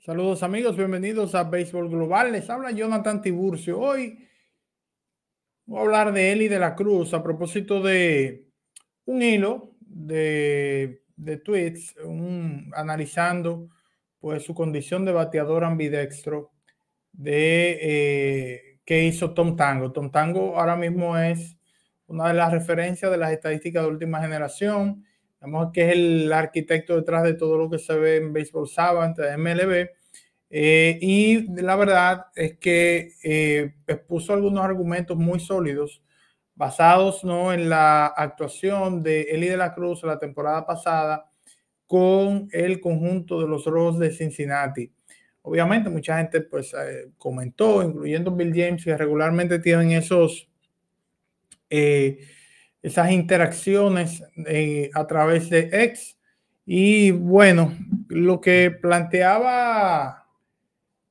Saludos amigos, bienvenidos a Béisbol Global. Les habla Jonathan Tiburcio. Hoy voy a hablar de Eli de la Cruz a propósito de un hilo de, de tweets analizando pues su condición de bateador ambidextro de eh, qué hizo Tom Tango. Tom Tango ahora mismo es una de las referencias de las estadísticas de última generación. que es el arquitecto detrás de todo lo que se ve en Béisbol Savant, MLB. Eh, y la verdad es que eh, expuso algunos argumentos muy sólidos basados ¿no? en la actuación de Eli de la Cruz la temporada pasada con el conjunto de los Rojos de Cincinnati. Obviamente mucha gente pues eh, comentó, incluyendo Bill James, que regularmente tienen esos, esas interacciones a través de X. Y bueno, lo que planteaba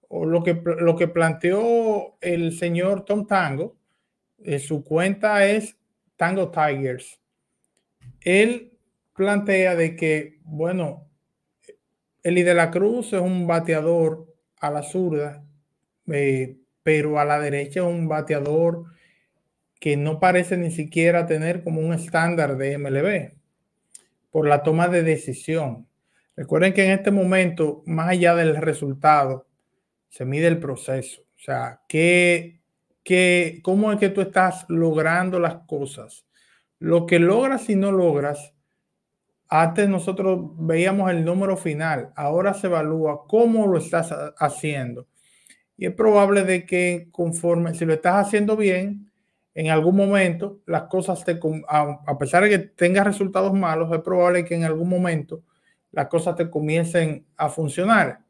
lo que, lo que planteó el señor Tom Tango, en eh, su cuenta es Tango Tigers. Él plantea de que, bueno, eh, Eli de la Cruz es un bateador a la zurda, eh, pero a la derecha es un bateador que no parece ni siquiera tener como un estándar de MLB por la toma de decisión. Recuerden que en este momento, más allá del resultado, se mide el proceso. O sea, ¿qué, qué, ¿cómo es que tú estás logrando las cosas? Lo que logras y no logras, antes nosotros veíamos el número final, ahora se evalúa cómo lo estás haciendo. Y es probable de que conforme, si lo estás haciendo bien, en algún momento las cosas te, a pesar de que tengas resultados malos, es probable que en algún momento las cosas te comiencen a funcionar.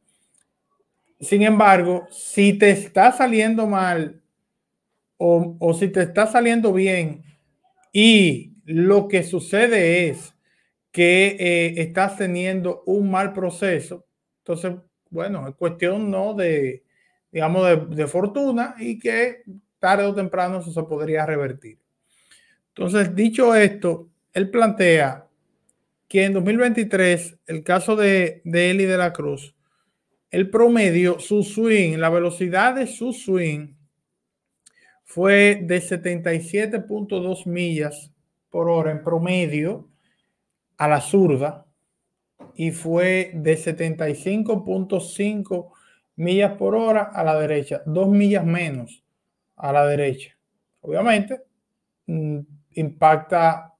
Sin embargo, si te está saliendo mal o, si te está saliendo bien y lo que sucede es que eh, estás teniendo un mal proceso, entonces, bueno, es cuestión no de, digamos, de, fortuna y que tarde o temprano eso se podría revertir. Entonces, dicho esto, él plantea que en 2023 el caso de, de Eli de la Cruz el promedio, su swing, la velocidad de su swing fue de 77.2 millas por hora en promedio a la zurda y fue de 75.5 millas por hora a la derecha, dos millas menos a la derecha. Obviamente mm, impacta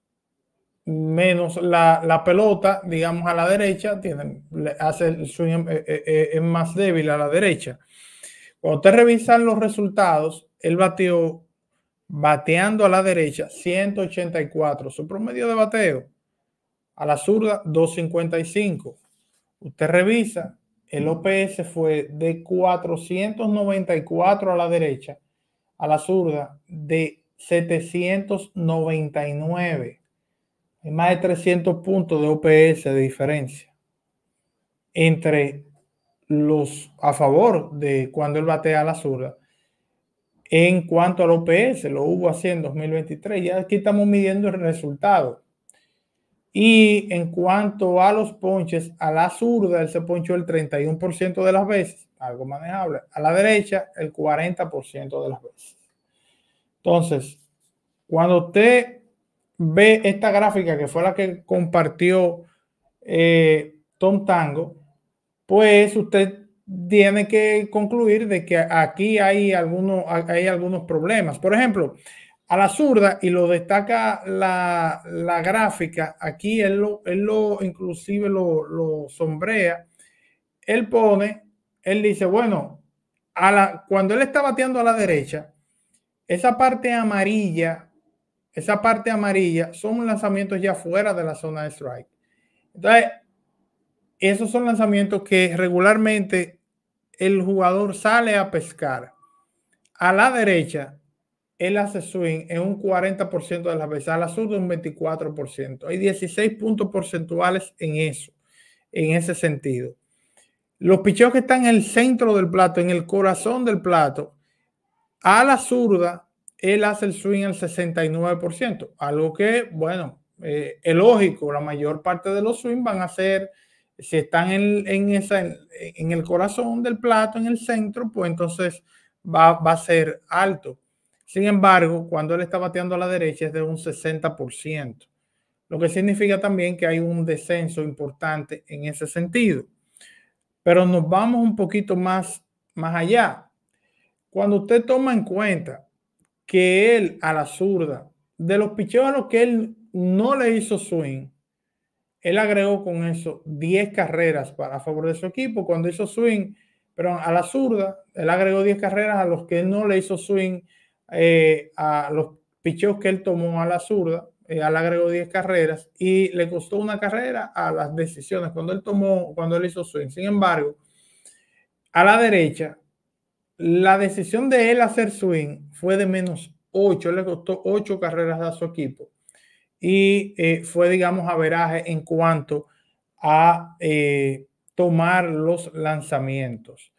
menos la, pelota, digamos, a la derecha, tiene, hace eh, eh, eh, es más débil a la derecha. Cuando usted revisan los resultados, él bateó bateando a la derecha 184, su promedio de bateo. A la zurda 255. Usted revisa, el OPS fue de 494 a la derecha, a la zurda de 799 más de 300 puntos de OPS de diferencia entre los a favor de cuando él batea a la zurda. En cuanto al OPS, lo hubo así en 2023. Ya aquí estamos midiendo el resultado. Y en cuanto a los ponches, a la zurda él se ponchó el 31% de las veces, algo manejable. A la derecha, el 40% de las veces. Entonces, cuando usted ve esta gráfica que fue la que compartió eh, Tom Tango, pues usted tiene que concluir de que aquí hay algunos, hay algunos problemas. Por ejemplo, a la zurda, y lo destaca la, la gráfica, aquí él lo, él lo inclusive lo, lo, sombrea, él pone, él dice, bueno, a la, cuando él está bateando a la derecha, esa parte amarilla esa parte amarilla son lanzamientos ya fuera de la zona de strike. Entonces, esos son lanzamientos que regularmente el jugador sale a pescar. A la derecha, él hace swing en un 40% de las veces, a la sur un 24%. Hay 16 puntos porcentuales en eso, en ese sentido. Los picheos que están en el centro del plato, en el corazón del plato, a la zurda él hace el swing al 69%, algo que, bueno, eh, es lógico, la mayor parte de los swings van a ser, si están en, esa, el corazón del plato, en el centro, pues entonces va, a ser alto. Sin embargo, cuando él está bateando a la derecha es de un 60%, lo que significa también que hay un descenso importante en ese sentido. Pero nos vamos un poquito más, más allá. Cuando usted toma en cuenta que él a la zurda, de los picheos a los que él no le hizo swing, él agregó con eso 10 carreras para, a favor de su equipo. Cuando hizo swing, pero a la zurda, él agregó 10 carreras a los que él no le hizo swing, eh, a los picheos que él tomó a la zurda, al eh, él agregó 10 carreras y le costó una carrera a las decisiones cuando él tomó, cuando él hizo swing. Sin embargo, a la derecha, la decisión de él hacer swing fue de menos ocho, le costó ocho carreras a su equipo y eh, fue, digamos, averaje en cuanto a eh, tomar los lanzamientos.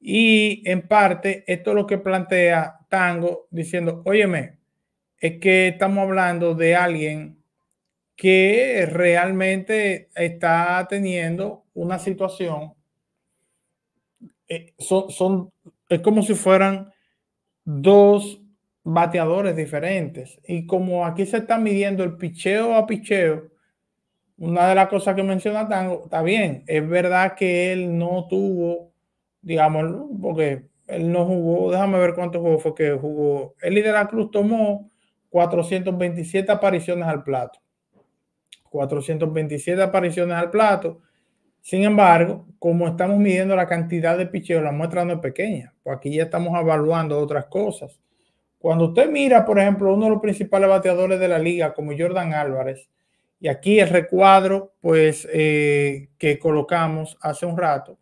Y en parte, esto es lo que plantea Tango diciendo, óyeme, es que estamos hablando de alguien que realmente está teniendo una situación, eh, son, son es como si fueran dos bateadores diferentes. Y como aquí se está midiendo el picheo a picheo, una de las cosas que menciona Tango, está bien, es verdad que él no tuvo, digamos, porque él no jugó, déjame ver cuántos juegos fue que jugó. El líder de la Cruz tomó 427 apariciones al plato. 427 apariciones al plato. Sin embargo, como estamos midiendo la cantidad de picheos, la muestra no es pequeña, pues aquí ya estamos evaluando otras cosas. Cuando usted mira, por ejemplo, uno de los principales bateadores de la liga, como Jordan Álvarez, y aquí el recuadro, pues, eh, que colocamos hace un rato,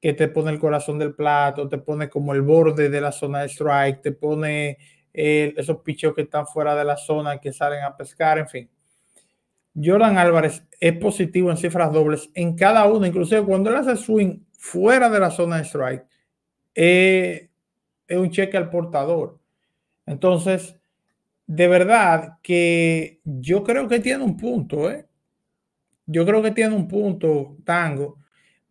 que te pone el corazón del plato, te pone como el borde de la zona de strike, te pone eh, esos picheos que están fuera de la zona, que salen a pescar, en fin. Jordan Álvarez es positivo en cifras dobles en cada uno, inclusive cuando él hace swing fuera de la zona de strike, eh, es un cheque al portador. Entonces, de verdad que yo creo que tiene un punto, ¿eh? Yo creo que tiene un punto, Tango,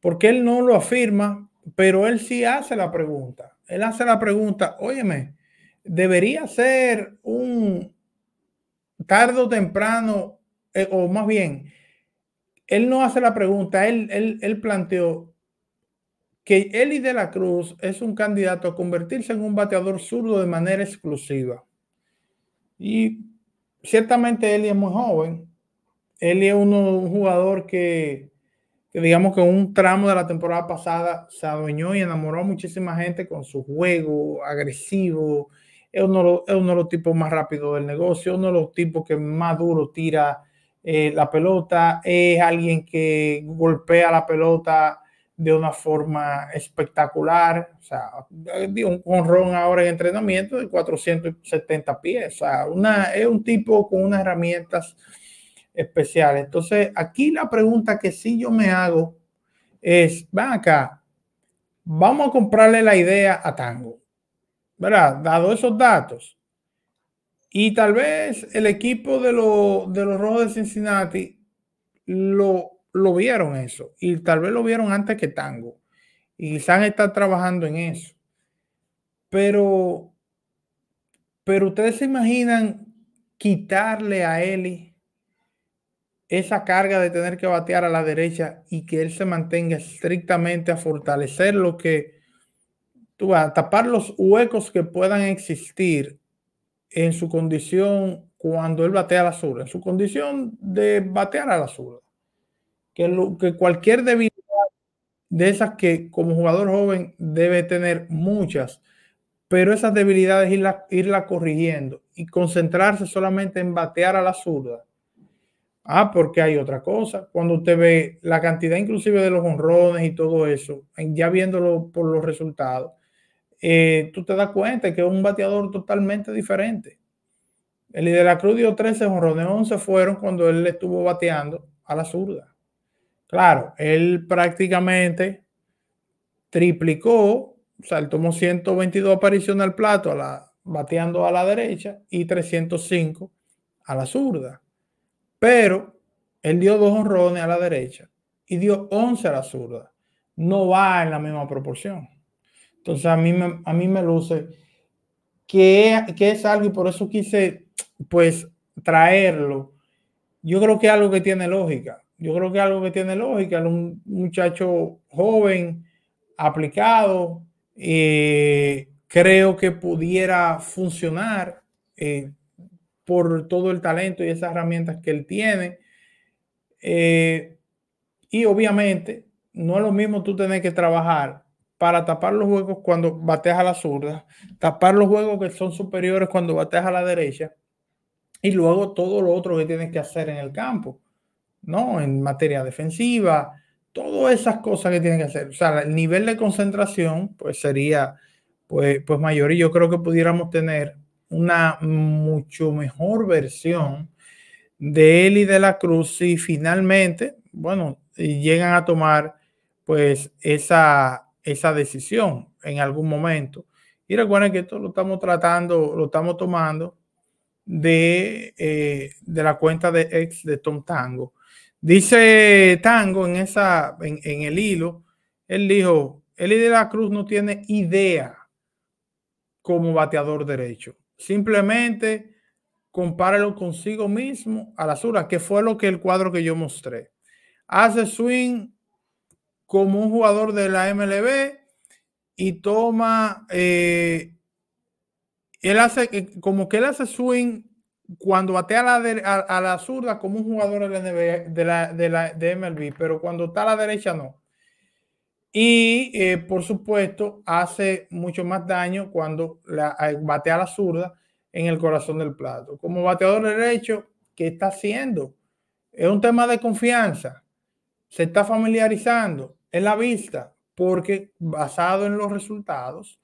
porque él no lo afirma, pero él sí hace la pregunta. Él hace la pregunta, óyeme, debería ser un tarde o temprano eh, o más bien, él no hace la pregunta, él, planteó que Eli de la Cruz es un candidato a convertirse en un bateador zurdo de manera exclusiva. Y ciertamente Eli es muy joven. Eli es uno, un jugador que, digamos que un tramo de la temporada pasada se adueñó y enamoró a muchísima gente con su juego agresivo. Es uno, es uno de los tipos más rápidos del negocio, uno de los tipos que más duro tira eh, la pelota, es alguien que golpea la pelota de una forma espectacular. O sea, un ron ahora en entrenamiento de 470 pies. O sea, una, es un tipo con unas herramientas especiales. Entonces, aquí la pregunta que sí yo me hago es, van acá, vamos a comprarle la idea a Tango. ¿Verdad? Dado esos datos, y tal vez el equipo de, los Rojos de Cincinnati lo, vieron eso. Y tal vez lo vieron antes que Tango. Y quizás está trabajando en eso. Pero, pero ustedes se imaginan quitarle a Eli esa carga de tener que batear a la derecha y que él se mantenga estrictamente a fortalecer lo que, tú a tapar los huecos que puedan existir en su condición cuando él batea a la zurda, en su condición de batear a la zurda. Que, lo, que cualquier debilidad de esas que como jugador joven debe tener muchas, pero esas debilidades irla corrigiendo y concentrarse solamente en batear a la zurda. Ah, porque hay otra cosa. Cuando usted ve la cantidad inclusive de los honrones y todo eso, ya viéndolo por los resultados, eh, tú te das cuenta que es un bateador totalmente diferente. El de la Cruz dio 13 jonrones, 11 fueron cuando él estuvo bateando a la zurda. Claro, él prácticamente triplicó, o sea, él tomó 122 apariciones al plato bateando a la derecha y 305 a la zurda. Pero él dio dos honrones a la derecha y dio 11 a la zurda. No va en la misma proporción. Entonces a mí me, a mí me luce que, que es algo y por eso quise pues traerlo. Yo creo que es algo que tiene lógica. Yo creo que es algo que tiene lógica. Un muchacho joven, aplicado, eh, creo que pudiera funcionar eh, por todo el talento y esas herramientas que él tiene. Eh, y obviamente no es lo mismo tú tener que trabajar para tapar los juegos cuando bateas a la zurda, tapar los juegos que son superiores cuando bateas a la derecha y luego todo lo otro que tienes que hacer en el campo, ¿no? En materia defensiva, todas esas cosas que tienes que hacer. O sea, el nivel de concentración pues sería pues, pues mayor y yo creo que pudiéramos tener una mucho mejor versión de él y de la Cruz si finalmente, bueno, llegan a tomar pues esa esa decisión en algún momento. Y recuerden que esto lo estamos tratando, lo estamos tomando de, eh, de la cuenta de ex de Tom Tango. Dice Tango en, esa, en, el hilo, él dijo, Eli de la Cruz no tiene idea como bateador derecho. Simplemente compárelo consigo mismo a la Sura, que fue lo que el cuadro que yo mostré. Hace swing como un jugador de la MLB y toma, eh, él hace, como que él hace swing cuando batea a la, zurda como un jugador de la, de, MLB, pero cuando está a la derecha no. Y eh, por supuesto hace mucho más daño cuando la, eh, batea a la zurda en el corazón del plato. Como bateador derecho, ¿qué está haciendo? Es un tema de confianza se está familiarizando en la vista, porque basado en los resultados,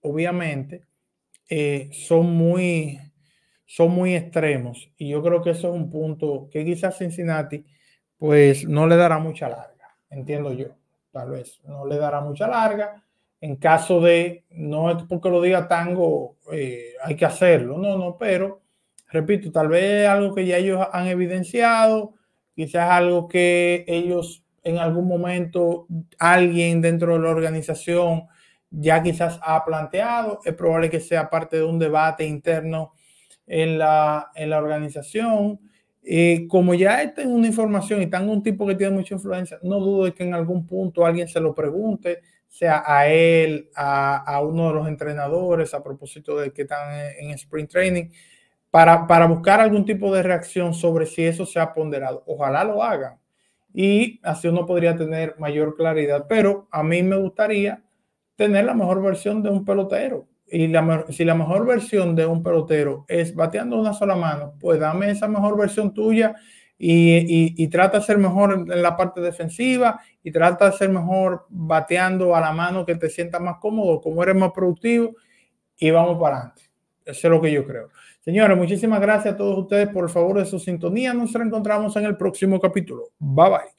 obviamente, eh, son, muy, son muy extremos. Y yo creo que eso es un punto que quizás Cincinnati, pues no le dará mucha larga, entiendo yo, tal vez, no le dará mucha larga. En caso de, no es porque lo diga Tango, eh, hay que hacerlo, no, no, pero, repito, tal vez algo que ya ellos han evidenciado, quizás algo que ellos en algún momento, alguien dentro de la organización ya quizás ha planteado, es probable que sea parte de un debate interno en la, organización. Eh, como ya está en una información y tan un tipo que tiene mucha influencia, no dudo de que en algún punto alguien se lo pregunte, sea a él, a, uno de los entrenadores, a propósito de que están en, en sprint training para, buscar algún tipo de reacción sobre si eso se ha ponderado. Ojalá lo hagan y así uno podría tener mayor claridad. Pero a mí me gustaría tener la mejor versión de un pelotero. Y si la mejor versión de un pelotero es bateando una sola mano, pues dame esa mejor versión tuya y, y, y, trata de ser mejor en la parte defensiva y trata de ser mejor bateando a la mano que te sienta más cómodo, como eres más productivo y vamos para adelante. Eso es lo que yo creo. Señores, muchísimas gracias a todos ustedes por el favor de su sintonía. Nos reencontramos en el próximo capítulo. Bye bye.